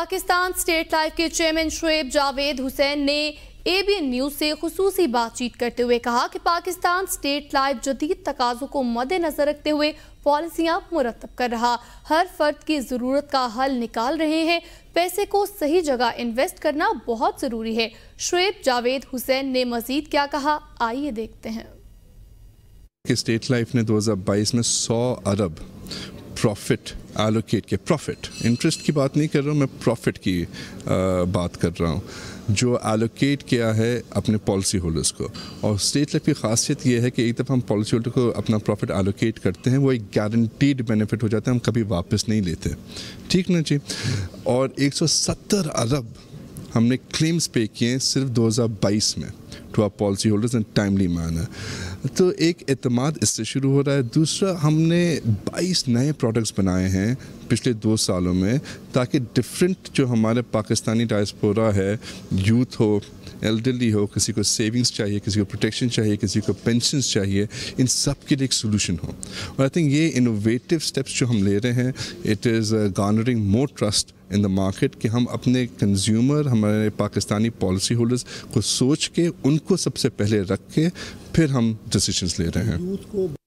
Pakistan State Life के chairman Shoaib Javed Hussain ने ABN news से खसूस बातचीत करते हुए कहा कि पाकिस्तान स्टेट लाइफ जदीद तकाजों को मद्देनजर रखते हुए पॉलिसियां मुरतब कर रहा हर फर्द की ज़रूरत का हल निकाल रहे हैं पैसे को सही जगह इन्वेस्ट करना बहुत ज़रूरी है शुएब जावेद हुसैन ने मजीद क्या कहा आइए देखते हैं कि स्टेट लाइफ ने 2022 में 100 अरब प्रॉफिट एलोकेट के प्रॉफिट इंटरेस्ट की बात नहीं कर रहा हूँ मैं प्रॉफिट की आ, बात कर रहा हूँ जो एलोकेट किया है अपने पॉलिसी होल्डर्स को और स्टेट लेवल की खासियत ये है कि एक दफ़ा हम पॉलिसी होल्डर को अपना प्रॉफिट एलोकेट करते हैं वो एक गारंटीड बेनिफिट हो जाता है हम कभी वापस नहीं लेते ठीक ना जी और 170 अरब हमने क्लेम्स पे किए सिर्फ 2022 में to our policy holders in timely manner तो एक अतमाद इससे शुरू हो रहा है दूसरा हमने 22 नए प्रोडक्ट्स बनाए हैं पिछले दो सालों में ताकि डिफरेंट जो हमारे पाकिस्तानी डायस्पोरा है यूथ हो एल्डरली हो किसी को सेविंग्स चाहिए किसी को प्रोटेक्शन चाहिए किसी को पेंशन चाहिए इन सब के लिए एक सोल्यूशन हो और आई थिंक ये इनोवेटिव स्टेप्स जो हम ले रहे हैं it is garnering more trust in the market कि हम अपने कंज्यूमर हमारे पाकिस्तानी पॉलिसी होल्डर्स को सोच के उनको सबसे पहले रख के फिर हम डिसीजंस ले रहे हैं